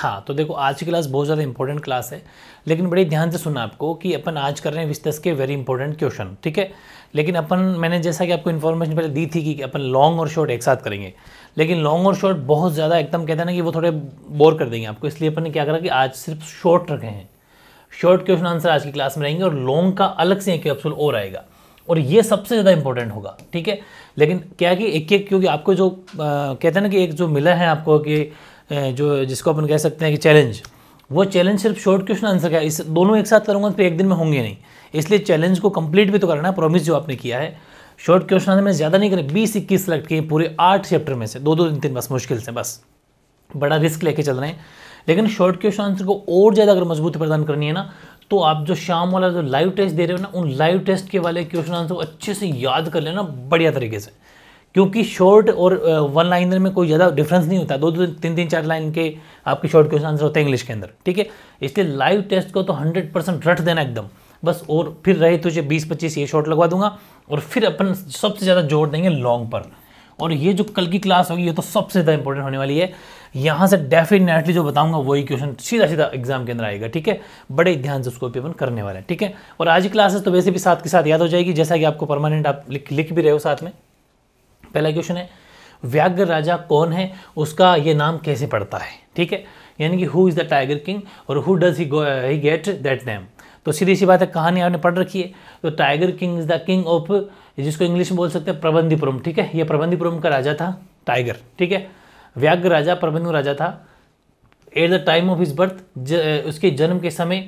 हाँ तो देखो आज की क्लास बहुत ज़्यादा इंपॉर्टेंट क्लास है लेकिन बड़े ध्यान से सुना आपको कि अपन आज कर रहे हैं विस्तस के वेरी इंपॉर्टेंट क्वेश्चन ठीक है लेकिन अपन मैंने जैसा कि आपको इन्फॉर्मेशन पहले दी थी कि अपन लॉन्ग और शॉर्ट एक साथ करेंगे लेकिन लॉन्ग और शॉर्ट बहुत ज़्यादा एकदम कहते हैं ना कि वो थोड़े बोर कर देंगे आपको इसलिए अपन ने क्या करा कि आज सिर्फ शॉर्ट रखे हैं शॉर्ट क्वेश्चन आंसर आज की क्लास में रहेंगे और लॉन्ग का अलग से एक कैप्सूल और आएगा और ये सबसे ज़्यादा इंपॉर्टेंट होगा ठीक है लेकिन क्या कि एक एक क्योंकि आपको जो आ, कहते हैं ना कि एक जो मिला है आपको कि जो जिसको अपन कह सकते हैं कि चैलेंज वो चैलेंज सिर्फ शॉर्ट क्वेश्चन आंसर का है इस दोनों एक साथ करूँगा तो एक दिन में होंगे नहीं इसलिए चैलेंज को कंप्लीट भी तो करना है प्रॉमिस जो आपने किया है शॉर्ट क्वेश्चन आंसर मैंने ज़्यादा नहीं करें बीस इक्कीस सेलेक्ट किए पूरे आठ चैप्टर में से दो दो तीन तीन बस मुश्किल से बस बड़ा रिस्क लेके चल रहे हैं लेकिन शॉर्ट क्वेश्चन आंसर को और ज़्यादा अगर मजबूती प्रदान करनी है ना तो आप जो शाम वाला जो लाइव टेस्ट दे रहे हो ना उन लाइव टेस्ट के वाले क्वेश्चन आंसर को अच्छे से याद कर लेना बढ़िया तरीके से क्योंकि शॉर्ट और वन लाइनर में कोई ज़्यादा डिफरेंस नहीं होता दो दो तीन तीन चार लाइन के आपके शॉर्ट क्वेश्चन आंसर होते हैं इंग्लिश के अंदर ठीक है इसलिए लाइव टेस्ट को तो हंड्रेड परसेंट रट देना एकदम बस और फिर रहे तुझे बीस पच्चीस ये शॉर्ट लगवा दूंगा और फिर अपन सबसे ज़्यादा जोर देंगे लॉन्ग पर और ये जो कल की क्लास होगी ये तो सबसे ज़्यादा इंपॉर्टेंट होने वाली है यहाँ से डेफिनेटली जो बताऊंगा वही क्वेश्चन सीधा सीधा एग्जाम के अंदर आएगा ठीक है बड़े ध्यान से उसको भी अपन करने वाले हैं ठीक है और आज की क्लासेस तो वैसे भी साथ के साथ याद हो जाएगी जैसा कि आपको परमानेंट आप लिख लिख भी रहे हो साथ में पहला क्वेश्चन है व्याघ्र राजा कौन है उसका ये नाम कैसे पड़ता है ठीक है यानी कि who is the tiger king और who does he he get that name तो सीधी सी बात है कहानी आपने पढ़ रखी है तो tiger king is the king of जिसको इंग्लिश में बोल सकते हैं प्रबंधीपुरम ठीक है ये प्रबंधीपुरम का राजा था टाइगर ठीक है व्याघ्र राजा प्रबंधु राजा था at the time of his birth उसके जन्म के समय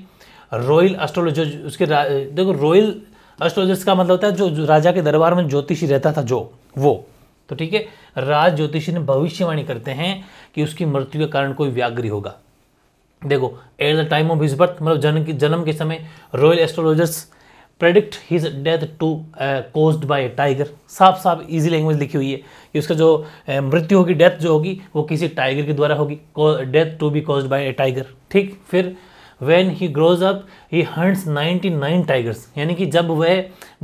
रॉयल एस्ट्रोलॉजर उसके देखो रॉयल एस्ट्रोलॉजर्स का मतलब होता है जो, जो राजा के दरबार में ज्योतिषी रहता था जो वो तो ठीक है राज ज्योतिषी ने भविष्यवाणी करते हैं कि उसकी मृत्यु के कारण कोई व्याग्री होगा देखो at the time of his birth मतलब जन्म के जन्म के समय royal astrologers predict his death to cause by tiger साफ साफ इजी लैंग्वेज लिखी हुई है कि उसका जो uh, मृत्यु होगी डेथ जो होगी वो किसी टाइगर के द्वारा होगी death to be cause by a tiger ठीक फिर when he grows up he hunts nine tigers यानी कि जब वह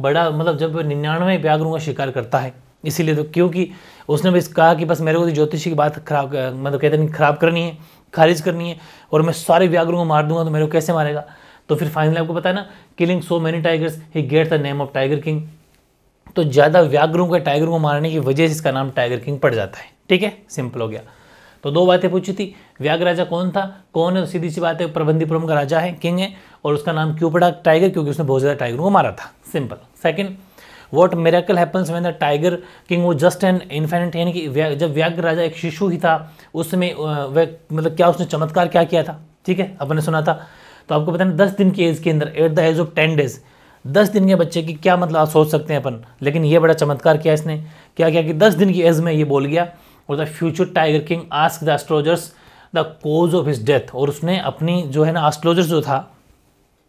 बड़ा मतलब जब निन्यानवे व्याघ्रों का शिकार करता है इसीलिए तो क्योंकि उसने बस कहा कि बस मेरे को तो ज्योतिषी की बात खराब मतलब कहते नहीं खराब करनी है खारिज करनी है और मैं सारे व्याघ्रों को मार दूंगा तो मेरे को कैसे मारेगा तो फिर फाइनली आपको पता है ना killing so many tigers he get the name of tiger king तो ज़्यादा व्याघ्रों का टाइगर को मारने की वजह से इसका नाम टाइगर किंग पड़ जाता है ठीक है सिंपल हो गया तो दो बातें पूछी थी व्याघ राजा कौन था कौन है सीधी सी बात है प्रबंधीपुरम का राजा है किंग है और उसका नाम क्यों पड़ा टाइगर क्योंकि उसने बहुत ज़्यादा टाइगरों को मारा था simple second what miracle happens when the tiger king वो जस्ट एन इन्फेनेट यानी कि जब व्याघ्र राजा एक शिशु ही था उसमें वह मतलब क्या उसने चमत्कार क्या किया था ठीक है अपने सुना था तो आपको पता ना दस दिन की एज के अंदर at the age of ten days दस दिन के बच्चे की क्या मतलब आप सोच सकते हैं अपन लेकिन ये बड़ा चमत्कार किया इसने क्या किया कि दस दिन की एज में ये बोल गया और the future tiger king ask the astrologers the cause of his death और उसने अपनी जो है ना एस्ट्रोजर्स जो था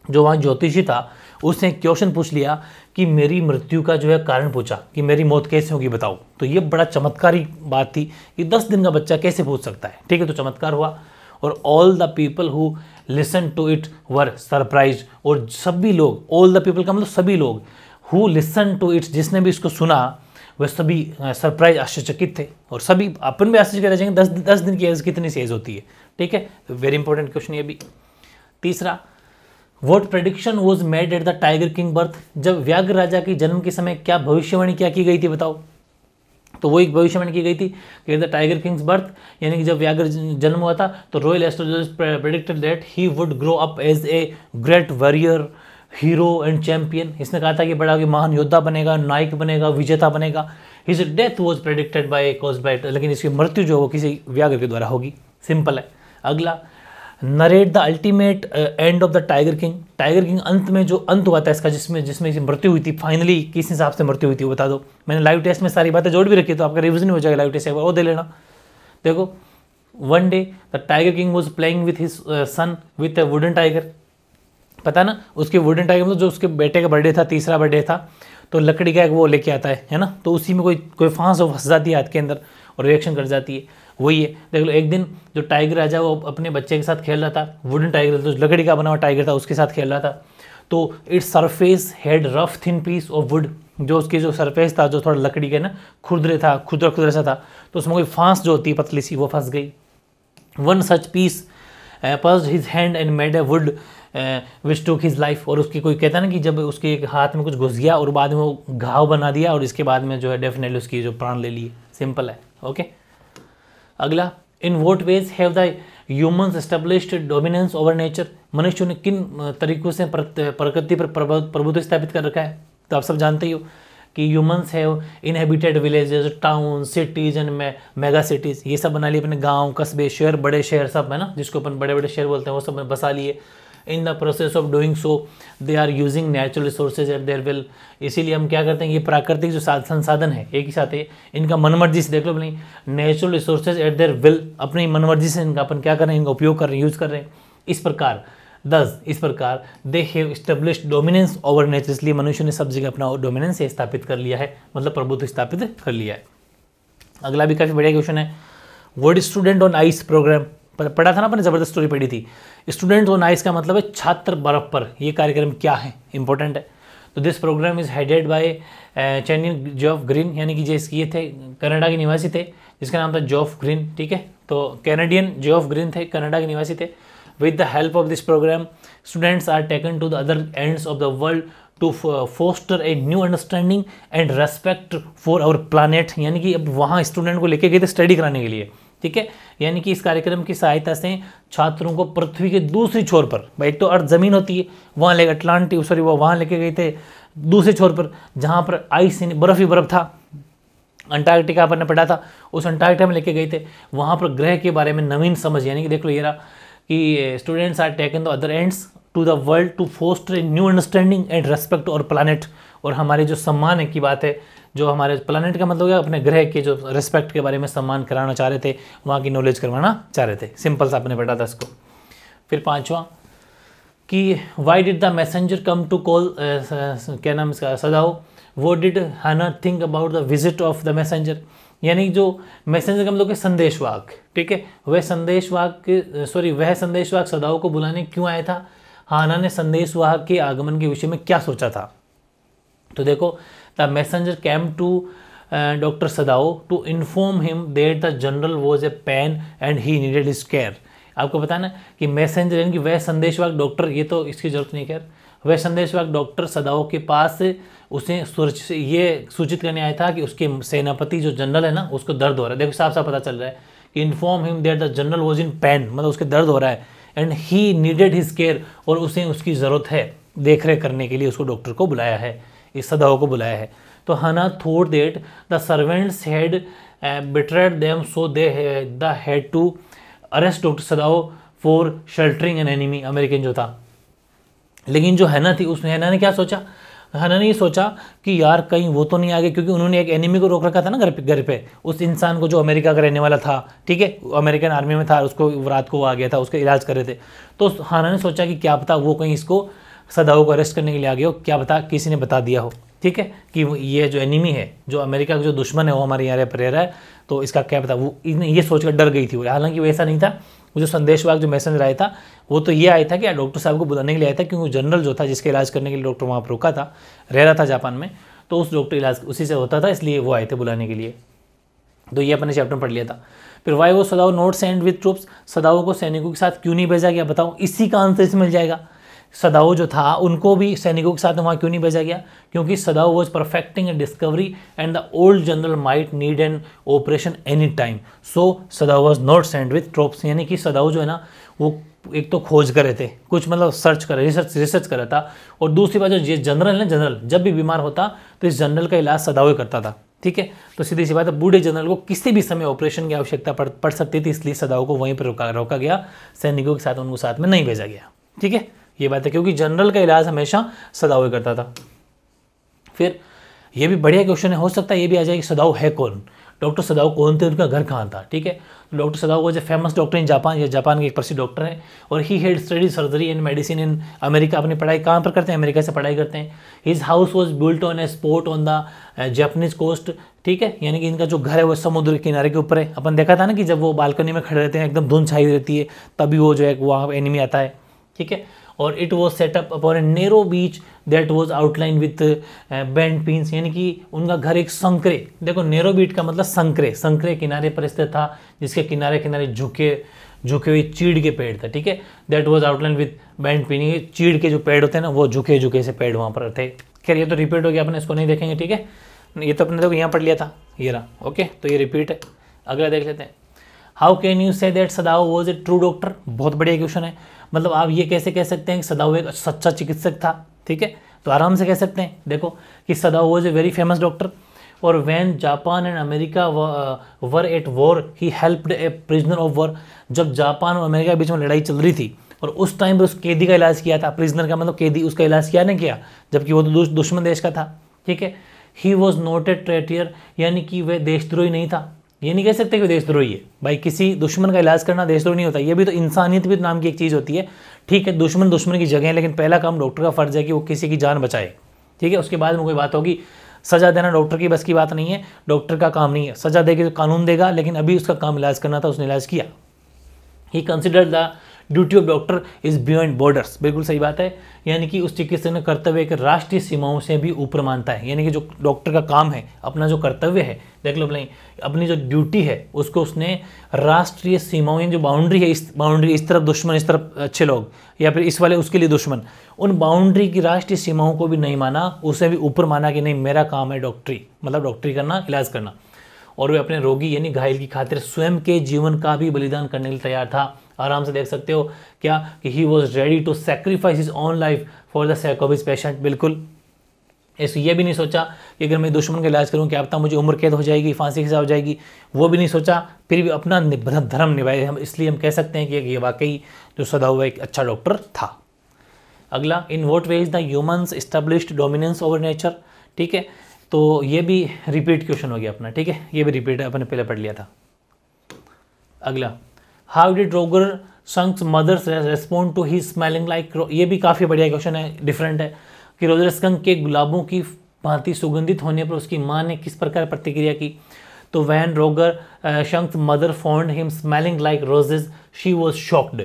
जो वहाँ ज्योतिषी था उसने क्वेश्चन पूछ लिया कि मेरी मृत्यु का जो है कारण पूछा कि मेरी मौत कैसे होगी बताओ तो ये बड़ा चमत्कारी बात थी कि दस दिन का बच्चा कैसे पूछ सकता है ठीक है तो चमत्कार हुआ और all the people who listen to it were surprise और सभी लोग ऑल द पीपल का मतलब सभी लोग हु लिसन टू इट जिसने भी इसको सुना वह सभी सरप्राइज आश्चर्यचकित थे और सभी अपन भी आश्चर्य रह जाएंगे दस दस दिन की एज कितनी सी एज होती है ठीक है वेरी इंपॉर्टेंट क्वेश्चन ये भी तीसरा what prediction was made at the tiger king birth जब व्याघ्र राजा के जन्म के समय क्या भविष्यवाणी क्या की गई थी बताओ तो वो एक भविष्यवाणी की गई थी कि द टाइगर किंग्स बर्थ यानी कि जब व्याघ्र जन्म हुआ था तो royal astrologist predicted that he would grow up as a great warrior hero and champion इसने कहा था कि बड़ा कि महान योद्धा बनेगा नायक बनेगा विजेता बनेगा his death was predicted by cause bite लेकिन इसकी मृत्यु जो हो किसी व्याघ्र के द्वारा होगी सिंपल है अगला narrate the ultimate end of the tiger king tiger king अंत में जो अंत हुआ था इसका जिसमें जिसमें मृत्यु हुई थी फाइनली किस हिसाब से मृत्यु हुई थी बता दो मैंने लाइव टेस्ट में सारी बातें जोड़ भी रखी तो आपका रिविजन हो जाएगा लाइव टेस्ट एक वो दे लेना देखो one day the tiger king was playing with his son with a wooden tiger पता ना उसके वुडन टाइगर मतलब जो उसके बेटे का बर्थडे था तीसरा बर्थडे था तो लकड़ी का एक वो लेके आता है है ना तो उसी में कोई कोई फांस फंस जाती है हाथ के अंदर और रिएक्शन कर जाती है वही है देख लो एक दिन जो टाइगर राजा वो अपने बच्चे के साथ खेल रहा था वुडन टाइगर जो लकड़ी का बना हुआ टाइगर था उसके साथ खेल रहा था तो its surface had rough thin piece of wood जो उसकी जो सरफेस था जो थोड़ा लकड़ी का ना खुदरे था खुदरा खुदरा सा था तो उसमें कोई फांस जो होती है पतली सी वो फंस गई one such piece pierced his hand and made a wood which took his life और उसकी कोई कहता ना कि जब उसके एक हाथ में कुछ घुस गया और बाद में वो घाव बना दिया और इसके बाद में जो है डेफिनेटली उसकी जो प्राण ले लिए सिंपल है ओके okay? अगला in what ways have the establish established dominance over nature मनुष्यों ने किन तरीकों से प्रकृति पर प्रभुत्व स्थापित कर रखा है तो आप सब जानते ही हो कि humans have inhabited villages town cities and mega cities ये सब बना लिए अपने गांव कस्बे शहर बड़े शहर सब है ना जिसको अपन बड़े बड़े शहर बोलते हैं वो सब बसा लिए in the process of doing so they are using natural resources at their will इसीलिए हम क्या करते हैं ये प्राकृतिक जो संसाधन है एक ही साथ है इनका मनमर्जी से देख लो नहीं natural resources at their will अपनी मनमर्जी से इनका अपन क्या कर रहे हैं इनका उपयोग कर रहे हैं यूज़ कर रहे हैं इस प्रकार दस इस प्रकार they have establish dominance over nature इसलिए मनुष्य ने सब जगह अपना डोमिनेंस स्थापित कर लिया है मतलब प्रभुत्व स्थापित कर लिया है अगला भी काफ़ी बढ़िया क्वेश्चन है word student on ice programme पढ़ा था ना अपने ज़बरदस्त स्टोरी पढ़ी थी स्टूडेंट ऑन तो आइस का मतलब है छात्र बर्फ पर ये कार्यक्रम क्या है इंपॉर्टेंट है तो this programme is headed by चैनियन जॉफ ग्रीन यानी कि जैसे ये थे कनाडा के निवासी थे जिसका नाम था जॉफ ग्रीन ठीक है तो कैनेडियन जॉफ ग्रीन थे कनाडा के निवासी थे with the help of this programme students are taken to the other ends of the world to foster a new understanding and respect for our planet यानी कि अब वहाँ स्टूडेंट को लेके गए थे स्टडी कराने के लिए ठीक है यानी कि इस कार्यक्रम की सहायता से छात्रों को पृथ्वी के दूसरी छोर पर भाई एक तो अर्थ ज़मीन होती है वहाँ ले अटलांटिक सॉरी वो वहाँ लेके गए थे दूसरे छोर पर जहाँ पर आइस बर्फ़ ही बर्फ़ था अंटार्कटिका पर ने पढ़ा था उस अंटार्कटिका में लेके गए थे वहाँ पर ग्रह के बारे में नवीन समझ यानी कि देख लो रहा कि students are taken the other ends to the world to foster new understanding and respect और प्लानट और हमारे जो सम्मान की बात है जो हमारे प्लानट का मतलब है अपने ग्रह के जो रिस्पेक्ट के बारे में सम्मान कराना चाह रहे थे वहाँ की नॉलेज करवाना चाह रहे थे सिंपल सा आपने बैठा था इसको फिर पाँचवा कि why did the messenger come to call क्या नाम इसका सदाओ वो did Hana think about the visit of the messenger यानी जो मैसेंजर का मतलब कि संदेशवाक ठीक है वह संदेशवाक सॉरी वह संदेशवाक सदाओ को बुलाने क्यों आया था हाना ने संदेशवाहक के आगमन के विषय में क्या सोचा था तो देखो the messenger came to doctor Sadao to inform him there the general was a pain and he needed is care आपको पता ना कि मैसेंजर यानी कि वह संदेशवाक डॉक्टर ये तो इसकी जरूरत नहीं खैर वह संदेशवाक डॉक्टर सदाओ के पास उसे सूरज ये सूचित करने आया था कि उसके सेनापति जो जनरल है ना उसको दर्द हो रहा है देखो साफ साफ पता चल रहा है कि inform him there the general was in pain मतलब उसके दर्द हो रहा है and he needed his care और उसे उसकी ज़रूरत है देख रेख करने के लिए उसको डॉक्टर को बुलाया है इस सदाओ को बुलाया है तो Hana thought that the servants had betrayed them so they the had to arrest doctor Sadao for sheltering an enemy American जो था लेकिन जो हैना थी उसने हैना ने क्या सोचा हैना ने ये सोचा कि यार कहीं वो तो नहीं आ गए क्योंकि उन्होंने एक एनिमी को रोक रखा था ना घर पे घर पे उस इंसान को जो अमेरिका का रहने वाला था ठीक है अमेरिकन आर्मी में था उसको रात को वो आ गया था उसका इलाज कर रहे थे तो हाना ने सोचा कि क्या पता वो कहीं इसको सदाओं को अरेस्ट करने के लिए आ गए हो क्या बता किसी ने बता दिया हो ठीक है कि ये जो एनिमी है जो अमेरिका का जो दुश्मन है वो हमारे यहाँ पर रह रहा है तो इसका क्या पता वो ये सोचकर डर गई थी वो हालांकि वो ऐसा नहीं था वो जो संदेशवाग जो मैसेजर आया था वो तो ये आया था कि डॉक्टर साहब को बुलाने के लिए आया था क्योंकि जनरल जो था जिसके इलाज करने के लिए डॉक्टर वहाँ पर रुका था रह रहा था जापान में तो उस डॉक्टर इलाज उसी से होता था इसलिए वो आए थे बुलाने के लिए तो ये अपने चैप्टर में पढ़ लिया था फिर वाई वो Sadao not and with troops सदाओं को सैनिकों के साथ क्यों नहीं भेजा गया बताओ इसी का आंसर इसमें मिल जाएगा सदाओ जो था उनको भी सैनिकों के साथ वहाँ क्यों नहीं भेजा गया क्योंकि Sadao was perfecting a discovery and the old general might need an operation any time so Sadao was not send with troops यानी कि सदाओ जो है ना वो एक तो खोज करे थे कुछ मतलब सर्च कर रिसर्च रिसर्च कर रहा था और दूसरी बात जो ये जनरल है ना जनरल जब भी बीमार होता तो इस जनरल का इलाज सदाओ करता था ठीक है तो सीधी सी बात है बूढ़े जनरल को किसी भी समय ऑपरेशन की आवश्यकता पड़ पड़ सकती थी इसलिए सदाओं को वहीं पर रोका रोका गया सैनिकों के साथ उनको साथ में नहीं भेजा गया ठीक है ये बात है क्योंकि जनरल का इलाज हमेशा सदाव करता था फिर ये भी बढ़िया क्वेश्चन है हो सकता है ये भी आ जाए कि सदाव है कौन डॉक्टर सदाव कौन थे उनका घर कहाँ था ठीक है तो डॉक्टर सदाव वो जो फेमस डॉक्टर इन जापान या जापान के एक प्रसिद्ध डॉक्टर हैं और he had study surgery in medicine in America अपनी पढ़ाई कहाँ पर करते हैं अमेरिका से पढ़ाई करते हैं his house was built on a spot on the Japanese coast ठीक है यानी कि इनका जो घर है वो समुद्र के किनारे के ऊपर है अपन देखा था ना कि जब वो बालकनी में खड़े रहते हैं एकदम धुंध छाई रहती है तभी वो जो है वहाँ एनिमी आता है ठीक है और it was set up upon a narrow beach that was outline with bent pines यानी कि उनका घर एक संकरे देखो नेरो बीच का मतलब संकरे संकरे किनारे पर स्थित था जिसके किनारे किनारे झुके झुके हुए चीड़ के पेड़ थे ठीक है that was outline with bent pine चीड़ के जो पेड़ होते हैं ना वो झुके झुके से पेड़ वहाँ पर थे खैर ये तो रिपीट हो गया अपने इसको नहीं देखेंगे ठीक है ये तो अपने देखो यहाँ पढ़ लिया था ये रहा ओके तो ये रिपीट है अगला देख लेते हैं how can you say that Sadao was a true doctor बहुत बढ़िया क्वेश्चन है मतलब आप ये कैसे कह सकते हैं कि सदाओ एक सच्चा चिकित्सक था ठीक है तो आराम से कह सकते हैं देखो कि Sadao was a very famous doctor और when Japan and America were at war he helped a prisoner of war जब जापान और अमेरिका के बीच में लड़ाई चल रही थी और उस टाइम पर उस कैदी का इलाज किया था प्रिजनर का मतलब कैदी उसका इलाज किया ना किया जबकि वो तो दुश्मन देश का था ठीक है ही वॉज नॉट ए ट्रेटियर यानी कि वह देशद्रोही नहीं था ये नहीं कह सकते कि देशद्रोही है भाई किसी दुश्मन का इलाज करना देशद्रोही नहीं होता ये भी तो इंसानियत भी नाम की एक चीज़ होती है ठीक है दुश्मन दुश्मन की जगह है लेकिन पहला काम डॉक्टर का फर्ज है कि वो किसी की जान बचाए ठीक है उसके बाद में कोई बात होगी सज़ा देना डॉक्टर की बस की बात नहीं है डॉक्टर का काम नहीं है सज़ा देगी तो कानून देगा लेकिन अभी उसका काम इलाज करना था उसने इलाज किया he consider the duty of doctor is beyond borders बिल्कुल सही बात है यानी कि उस चिकित्सक ने कर्तव्य एक राष्ट्रीय सीमाओं से भी ऊपर मानता है यानी कि जो डॉक्टर का काम है अपना जो कर्तव्य है देख लो नहीं अपनी जो ड्यूटी है उसको उसने राष्ट्रीय सीमाओं जो बाउंड्री है इस बाउंड्री इस तरफ दुश्मन इस तरफ अच्छे लोग या फिर इस वाले उसके लिए दुश्मन उन बाउंड्री की राष्ट्रीय सीमाओं को भी नहीं माना उसे भी ऊपर माना कि नहीं मेरा काम है डॉक्टरी मतलब डॉक्टरी करना इलाज करना और वे अपने रोगी यानी घायल की खातिर स्वयं के जीवन का भी बलिदान करने के लिए तैयार था आराम से देख सकते हो क्या कि he was ready to sacrifice his own life for the sake of his patient बिल्कुल ऐसे ये भी नहीं सोचा कि अगर मैं दुश्मन का इलाज करूं क्या पता मुझे उम्र कैद हो जाएगी फांसी की सजा हो जाएगी वो भी नहीं सोचा फिर भी अपना धर्म निभाए हम इसलिए हम कह सकते हैं कि ये वाकई जो सदा हुआ एक अच्छा डॉक्टर था अगला in what way is the humans established dominance over nature ठीक है तो ये भी रिपीट क्वेश्चन हो गया अपना ठीक है ये भी रिपीट अपने पहले पढ़ लिया था अगला how did Roger Skunk's mother's respond to he smelling like ये भी काफ़ी बढ़िया क्वेश्चन है डिफरेंट है कि रोजर स्कंक के गुलाबों की भांति सुगंधित होने पर उसकी माँ ने किस प्रकार प्रतिक्रिया की तो when Roger Skunk's mother found him smelling like roses she was shocked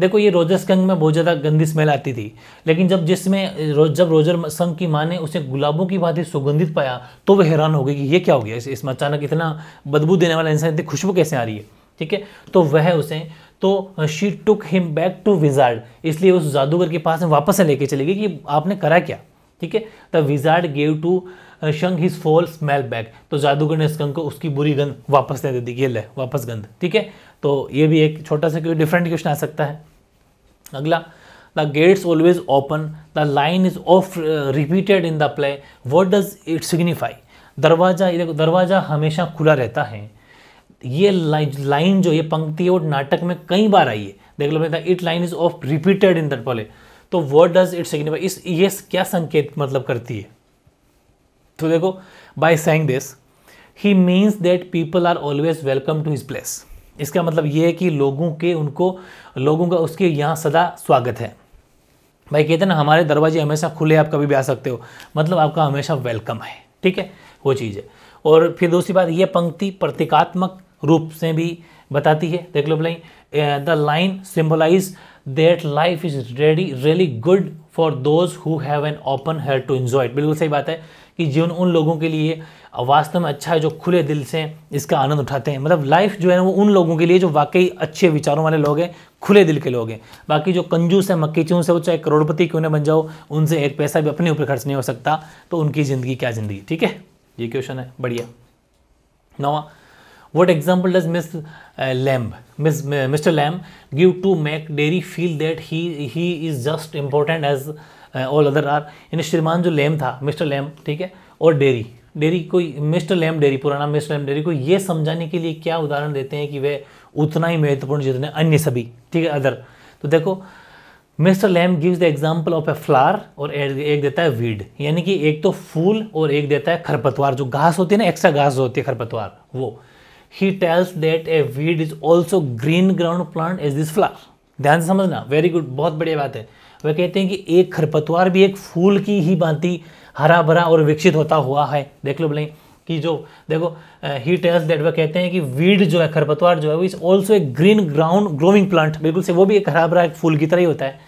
देखो ये रोजर स्कंक में बहुत ज़्यादा गंदी स्मेल आती थी लेकिन जब जिसमें रो, जब रोजर संघ की माँ ने उसे गुलाबों की भांति सुगंधित पाया तो वह हैरान हो गई कि ये क्या हो गया इसमें इस अचानक इतना बदबू देने वाला इंसान इतनी खुशबू कैसे आ रही है ठीक है तो वह उसे तो she took him back to wizard इसलिए उस जादूगर के पास वापस से लेके चली गई कि आपने करा क्या ठीक है the wizard gave to Skunk his foul smell back तो जादूगर ने स्कंग को उसकी बुरी गंध वापस दे दी ये ले वापस गंध ठीक है तो ये भी एक छोटा सा क्योंकि डिफरेंट क्वेश्चन आ सकता है अगला the gates always open the line is of repeated in the play what does it signify दरवाज़ा देखो दरवाज़ा हमेशा खुला रहता है ये लाइन जो ये पंक्ति है वो नाटक में कई बार आई है देख लो बेटा it line is of repeated in that play तो वट डज इट सिग्निफाई इस ये क्या संकेत मतलब करती है तो देखो by saying this he means that people are always welcome to his place इसका मतलब ये है कि लोगों के उनको लोगों का उसके यहाँ सदा स्वागत है भाई कहते हैं ना हमारे दरवाजे हमेशा खुले आप कभी भी आ सकते हो मतलब आपका हमेशा वेलकम है ठीक है वो चीज़ है और फिर दूसरी बात ये पंक्ति प्रतीकात्मक रूप से भी बताती है देख लो भाई the line symbolize that life is ready really good for those who have an open hair to enjoy बिल्कुल सही बात है कि जीवन उन लोगों के लिए वास्तव में अच्छा है जो खुले दिल से इसका आनंद उठाते हैं मतलब लाइफ जो है वो उन लोगों के लिए जो वाकई अच्छे विचारों वाले लोग हैं खुले दिल के लोग हैं बाकी जो कंजूस है मक्की चूस है वो चाहे करोड़पति क्यों ना बन जाओ उनसे एक पैसा भी अपने ऊपर खर्च नहीं हो सकता तो उनकी ज़िंदगी क्या ज़िंदगी ठीक है ये क्वेश्चन है बढ़िया नवा What example does Miss uh, Lamb, Miss, uh, Mr. Lamb give to make Dairy feel that he he is just important as uh, all other are? श्रीमान जो लैम था मिस्टर लैम ठीक है और डेरी डेरी को mister Lamb Derry पुराना mister Lamb Derry को ये समझाने के लिए क्या उदाहरण देते हैं कि वह उतना ही महत्वपूर्ण जितने अन्य सभी ठीक है अदर तो देखो mister Lamb gives the example of a flower और एक देता है वीड यानी कि एक तो फूल और एक देता है खरपतवार जो घास होती है ना एक्स्ट्रा घास होती है खरपतवार वो he tells that a weed is also green ground plant as this flower ध्यान से समझना वेरी गुड बहुत बढ़िया बात है वह कहते हैं कि एक खरपतवार भी एक फूल की ही भांति हरा भरा और विकसित होता हुआ है देख लो बोले कि जो देखो ही टेल्स दैट वह कहते हैं कि वीड जो है खरपतवार जो है वो is also a green ground growing plant बिल्कुल से वो भी एक हरा भरा एक फूल की तरह ही होता है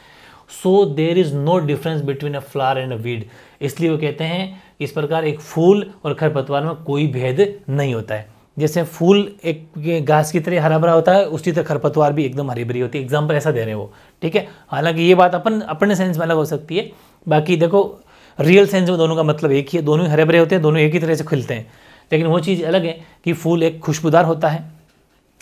so there is no difference between a flower and a weed इसलिए वो कहते हैं इस प्रकार एक फूल और खरपतवार में कोई भेद नहीं होता है जैसे फूल एक घास की तरह हरा भरा होता है उसी तरह खरपतवार भी एकदम हरी भरी होती है एग्जाम्पल ऐसा दे रहे हैं वो ठीक है हालांकि ये बात अपन अपने सेंस में अलग हो सकती है बाकी देखो रियल सेंस में दोनों का मतलब एक ही है दोनों ही हरे भरे होते हैं दोनों एक ही तरह से खिलते हैं लेकिन वो चीज़ अलग है कि फूल एक खुशबूदार होता है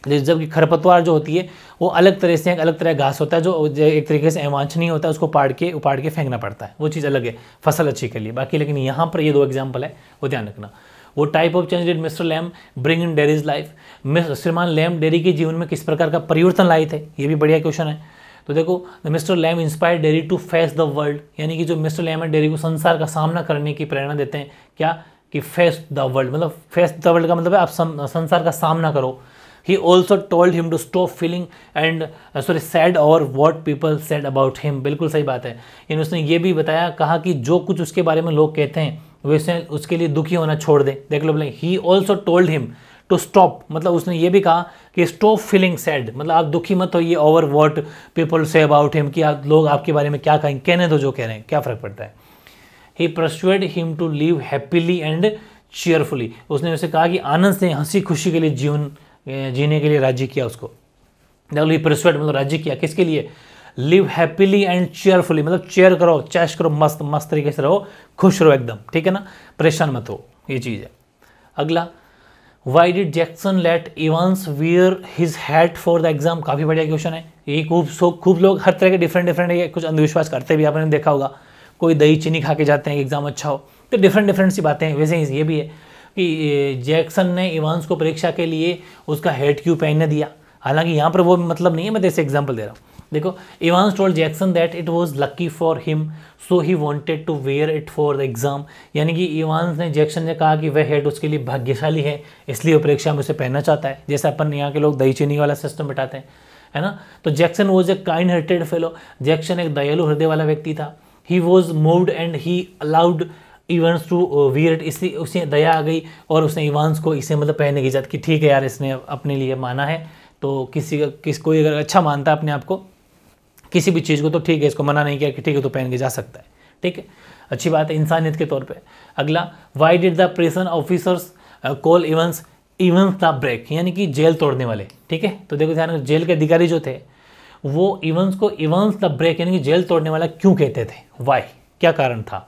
जबकि खरपतवार जो होती है वो अलग तरह से एक अलग तरह घास होता है जो एक तरीके से अवांछनीय होता है उसको पाड़ के उपाड़ के फेंकना पड़ता है वो चीज़ अलग है फसल अच्छी के लिए बाकी लेकिन यहाँ पर ये दो एग्जाम्पल है वो ध्यान रखना वो type of change did mister Lamb bring in Derry's life श्रीमान लैम डेरी के जीवन में किस प्रकार का परिवर्तन लाए थे ये भी बढ़िया क्वेश्चन है तो देखो mister Lamb inspire Derry to face the world यानी कि जो मिस्टर लैम है डेरी को संसार का सामना करने की प्रेरणा देते हैं क्या कि फेस द वर्ल्ड मतलब फेस द वर्ल्ड का मतलब है आप संसार का सामना करो he also told him to stop feeling and sorry sad और what people said about him बिल्कुल सही बात है यानी उसने ये भी बताया कहा कि जो कुछ उसके बारे में लोग कहते हैं उसने उसके लिए दुखी होना छोड़ दे देख लो बोले he also told him to stop मतलब उसने ये भी कहा कि स्टॉप फीलिंग सैड मतलब आप दुखी मत ये over what people say about him कि आप लोग आपके बारे में क्या कहेंगे कहने दो जो कह रहे हैं क्या फ़र्क पड़ता है he persuaded him to live happily and cheerfully उसने उसे कहा कि आनंद से हंसी खुशी के लिए जीवन जीने के लिए राज्य किया उसको ही प्रस्वेड मतलब राज्य किया किसके लिए लिव हैप्पीली एंड चेयरफुली मतलब चेयर करो चैश करो मस्त मस्त तरीके से रहो खुश रहो एकदम ठीक है ना परेशान मत हो ये चीज़ है अगला why did Jackson let Evans wear his hat for the exam काफ़ी बढ़िया क्वेश्चन है ये खूब सो खूब लोग हर तरह के डिफरेंट डिफरेंट कुछ अंधविश्वास करते भी आपने देखा होगा कोई दही चीनी खा के जाते हैं एग्जाम अच्छा हो तो डिफरेंट डिफरेंट सी बातें हैं वैसे ही ये भी है कि जैक्सन ने इवांस को परीक्षा के लिए उसका हेड क्यों पहनने दिया हालांकि यहाँ पर वो मतलब नहीं है मैं जैसे तो एग्जाम्पल दे रहा हूँ देखो Evans told Jackson that it was lucky for him so he wanted to wear it for the exam यानी कि इवान्स ने जैक्सन ने कहा कि वह हेड उसके लिए भाग्यशाली है इसलिए वो परीक्षा में उसे पहनना चाहता है जैसे अपन यहाँ के लोग दही चीनी वाला सिस्टम बिठाते हैं है ना तो Jackson was a kind hearted fellow Jackson एक दयालु हृदय वाला व्यक्ति था he was moved and he allowed Evans to wear it इसलिए उसे दया आ गई और उसने इवान्स को इसे मतलब पहनने की इजाज़त की ठीक है यार इसने अपने लिए माना है तो किसी का किस कोई अगर अच्छा मानता है अपने आप को किसी भी चीज़ को तो ठीक है इसको मना नहीं किया कि ठीक है तो पहन के जा सकता है ठीक है अच्छी बात है इंसानियत के तौर पर अगला why did the prison officers call Evans Evans the break यानी कि जेल तोड़ने वाले ठीक है तो देखो ध्यान जेल के अधिकारी जो थे वो इवेंस को इवेंस द ब्रेक यानी कि जेल तोड़ने वाला क्यों कहते थे वाई क्या कारण था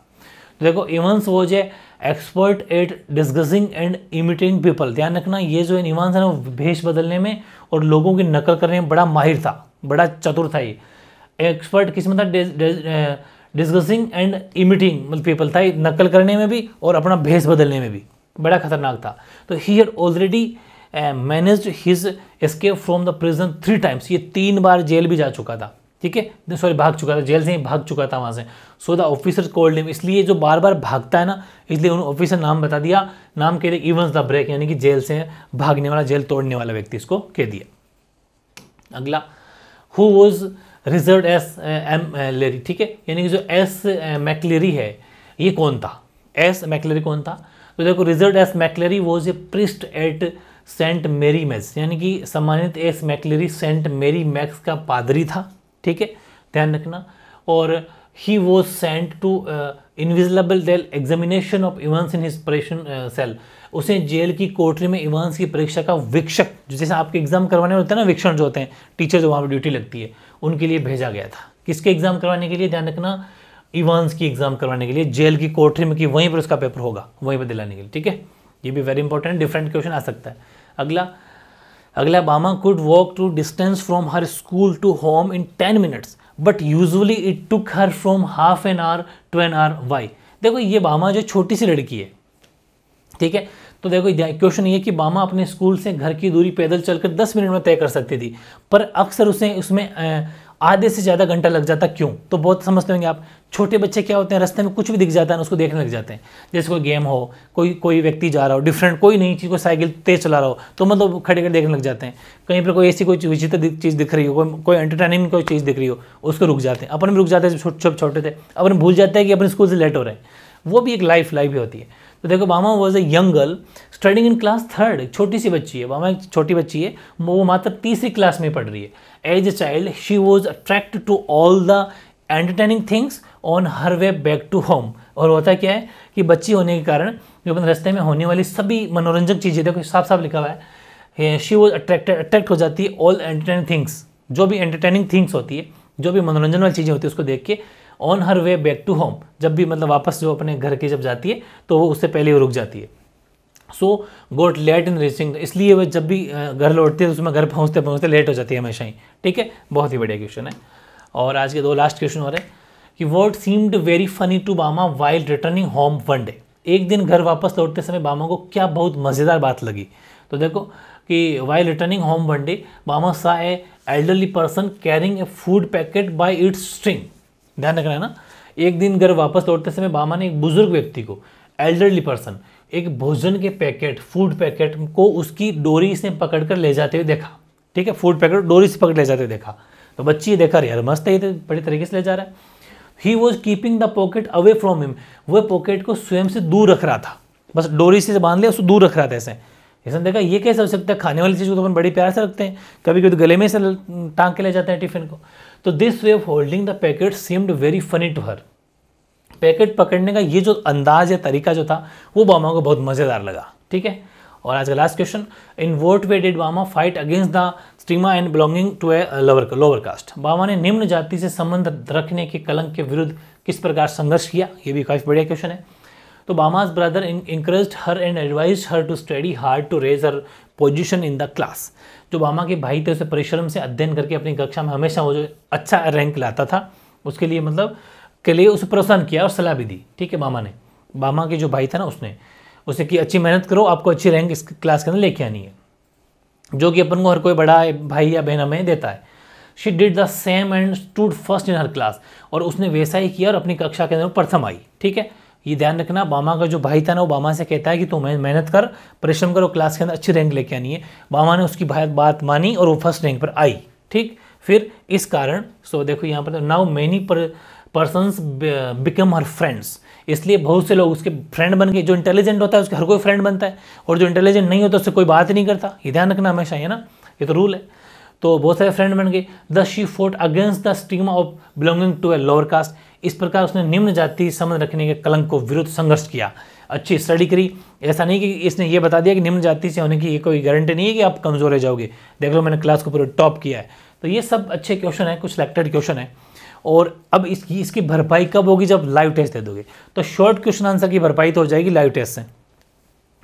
तो देखो इवेंस वो जो expert at disguising and imitating people ध्यान रखना ये जो इवेंस है ना वो भेष बदलने में और लोगों की नकल करने में बड़ा माहिर था बड़ा चतुर था ये एक्सपर्ट किस में था डिस्कसिंग एंड इमिटिंग मतलब पीपल था नकल करने में भी और अपना भेस बदलने में भी बड़ा खतरनाक था तो he had already manage his escape from the prison three times ये तीन बार जेल भी जा चुका था ठीक है सॉरी भाग चुका था जेल से ही भाग चुका था वहाँ से so the officer called name इसलिए जो बार बार भागता है ना इसलिए उन्होंने ऑफिसर नाम बता दिया नाम कह दिया इवन द ब्रेक यानी कि जेल से भागने वाला जेल तोड़ने वाला व्यक्ति इसको कह दिया अगला हु वॉज रिजर्व एस एम लेरी ठीक है यानी कि जो एस मैकलेरी है ये कौन था एस मैकलेरी कौन था तो देखो रिजर्व S McLeery was a priest at Saint Mary Mags यानी कि सम्मानित S McLeery Saint Mary Mags का पादरी था ठीक है ध्यान रखना और he was sent to invigilate the examination of Evans in his prison cell उसे जेल की कोठरी में इवंस की परीक्षा का वीक्षक जैसे आपके एग्जाम करवाने होते हैं ना वीक्षण जो होते हैं टीचर जो वहाँ पर ड्यूटी लगती है उनके लिए भेजा गया था किसके एग्ज़ाम करवाने के लिए ध्यान रखना इवान्स की एग्ज़ाम करवाने के लिए जेल की कोठरी में कि वहीं पर उसका पेपर होगा वहीं पर दिलाने के लिए ठीक है ये भी वेरी इंपॉर्टेंट डिफरेंट क्वेश्चन आ सकता है अगला अगला Bama could walk to distance from her school to home in ten minutes but usually it took her from half an hour to an hour why देखो ये बामा जो छोटी सी लड़की है ठीक है तो देखो क्वेश्चन ये कि मामा अपने स्कूल से घर की दूरी पैदल चलकर दस मिनट में तय कर सकती थी पर अक्सर उसे उसमें आधे से ज़्यादा घंटा लग जाता क्यों तो बहुत समझते होंगे आप छोटे बच्चे क्या होते हैं रास्ते में कुछ भी दिख जाता है उसको देखने लग जाते हैं जैसे कोई गेम हो कोई कोई व्यक्ति जा रहा हो डिफरेंट कोई नई चीज़ को साइकिल तेज चला रहा हो तो मतलब खड़े खड़े देखने लग जाते हैं कहीं पर कोई ऐसी कोई विचित्र चीज़ दिख रही हो कोई कोई एंटरटेनिंग कोई चीज़ दिख रही हो उसको रुक जाते हैं अपन भी रुक जाते हैं जब छोटे छोटे थे अपन भूल जाते हैं कि अपने स्कूल से लेट हो रहे हैं वो भी एक लाइफ लाइफ ही होती है तो देखो Bama was a young girl studying in class third एक छोटी सी बच्ची है मामा एक छोटी बच्ची है वो मात्र तीसरी क्लास में पढ़ रही है as a child she was attract to all the entertaining things on her way back to home और होता क्या है कि बच्ची होने के कारण जो अपने रास्ते में होने वाली सभी मनोरंजक चीज़ें देखो साफ साफ लिखा हुआ है शी वॉज अट्रैक्टेड अट्रैक्ट हो जाती है ऑल एंटरटेनिंग थिंग्स जो भी एंटरटेनिंग थिंग्स होती है जो भी मनोरंजन वाली चीज़ें होती है उसको देख के on her way back to home जब भी मतलब वापस जो अपने घर की जब जाती है तो वो उससे पहले वो रुक जाती है सो गोट लेट इन रीचिंग इसलिए वह जब भी घर लौटती है तो उसमें घर पहुँचते पहुँचते लेट हो जाती है हमेशा ही ठीक है बहुत ही बढ़िया क्वेश्चन है और आज के दो लास्ट क्वेश्चन हो रहे हैं कि word seemed very funny to Bama while returning home one day एक दिन घर वापस लौटते समय बामा को क्या बहुत मज़ेदार बात लगी तो देखो कि while returning home one day Bama saw a elderly person carrying a food packet by its string ध्यान रखना है ना एक दिन घर वापस लौटते समय बामा ने एक बुजुर्ग व्यक्ति को एल्डरली पर्सन एक भोजन के पैकेट फूड पैकेट को उसकी डोरी से पकड़ कर ले जाते हुए देखा ठीक है फूड पैकेट डोरी से पकड़ ले जाते हुए देखा तो बच्ची ये देखा यार मस्त है तो, बड़े तरीके से ले जा रहा है he was keeping the pocket away from him वह पॉकेट को स्वयं से दूर रख रहा था बस डोरी से बांध लिया उसको दूर रख रहा था ऐसे ऐसा देखा ये कैसे हो सकता है खाने वाली चीज़ को तो अपन बड़े प्यार से रखते हैं कभी कभी तो गले में से टांग के ले जाते हैं टिफिन को तो this way of holding the packet seemed very funny to her packet पकड़ने का ये जो अंदाज या तरीका जो था वो बामा को बहुत मज़ेदार लगा ठीक है और आज का last question in what way did Bama fight against the stigma and belonging to a lower lower caste Bama ने निम्न जाति से संबंध रखने के कलंक के विरुद्ध किस प्रकार संघर्ष किया ये भी काफ़ी बढ़िया क्वेश्चन है तो Bama's brother encourage her and advise her to study hard to raise her position in the class जो बामा के भाई थे उसे परिश्रम से अध्ययन करके अपनी कक्षा में हमेशा वो जो अच्छा रैंक लाता था उसके लिए मतलब के लिए उसे प्रोत्साहन किया और सलाह भी दी ठीक है मामा ने मामा के जो भाई था ना उसने उसे कि अच्छी मेहनत करो आपको अच्छी रैंक इस क्लास के अंदर लेके आनी है जो कि अपन को हर कोई बड़ा भाई या बहन हमें देता है she did the same and stood first in her class और उसने वैसा ही किया और अपनी कक्षा के अंदर प्रथम आई ठीक है ये ध्यान रखना बामा का जो भाई था ना वो बामा से कहता है कि तू तो मेहनत कर परिश्रम कर क्लास के अंदर अच्छी रैंक लेके आनी है बामा ने उसकी बात मानी और वो फर्स्ट रैंक पर आई ठीक फिर इस कारण सो देखो यहाँ पर now many persons become her friends इसलिए बहुत से लोग उसके फ्रेंड बन गए जो इंटेलिजेंट होता है उसके हर कोई फ्रेंड बनता है और जो इंटेलिजेंट नहीं होता उससे कोई बात नहीं करता ये ध्यान रखना हमेशा है ना ये तो रूल है तो बहुत सारे फ्रेंड बन गए the she fought against the stigma of belonging to a lower caste इस प्रकार उसने निम्न जाति संबंध रखने के कलंक को विरुद्ध संघर्ष किया अच्छी स्टडी करी ऐसा नहीं कि इसने ये बता दिया कि निम्न जाति से होने की ये कोई गारंटी नहीं है कि आप कमज़ोर रह जाओगे देख लो मैंने क्लास को पूरा टॉप किया है तो ये सब अच्छे क्वेश्चन है कुछ सिलेक्टेड क्वेश्चन है और अब इसकी इसकी भरपाई कब होगी जब लाइव टेस्ट दे दोगे तो शॉर्ट क्वेश्चन आंसर की भरपाई तो हो जाएगी लाइव टेस्ट से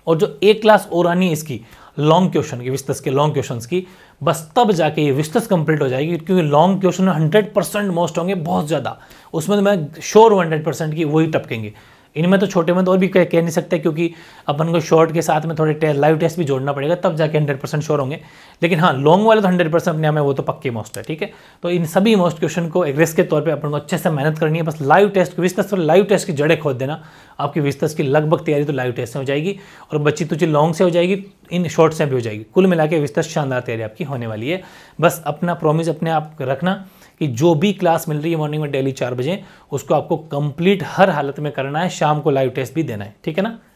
और जो एक क्लास और आनी है इसकी लॉन्ग क्वेश्चन की विस्तृत के लॉन्ग क्वेश्चन की बस तब जाके ये विस्तृत कंप्लीट हो जाएगी क्योंकि long question hundred percent most होंगे बहुत ज़्यादा उसमें तो मैं श्योर हूँ हंड्रेड परसेंट की वही टपकेंगे इनमें तो छोटे में तो और भी कह, नहीं सकते क्योंकि अपन को शॉर्ट के साथ में थोड़े टेस्ट लाइव टेस्ट भी जोड़ना पड़ेगा तब जाके हंड्रेड परसेंट श्योर होंगे लेकिन हाँ लॉन्ग वाले तो हंड्रेड परसेंट अपने हमें वो तो पक्के मोस्ट है ठीक है तो इन सभी मोस्ट क्वेश्चन को एग्रेस के तौर पर अपन को अच्छे से मेहनत करनी है बस लाइव टेस्ट विस्तृत लाइव टेस्ट की जड़ें खोद देना आपकी विस्तृत की लगभग तैयारी तो लाइव टेस्ट से हो जाएगी और बच्ची तुझे लॉन्ग से हो जाएगी इन शॉर्ट से भी हो जाएगी कुल मिला के विस्तृत शानदार तैयारी आपकी होने वाली है बस अपना प्रॉमिस अपने आप रखना कि जो भी क्लास मिल रही है मॉर्निंग में डेली चार बजे उसको आपको कंप्लीट हर हालत में करना है शाम को लाइव टेस्ट भी देना है ठीक है ना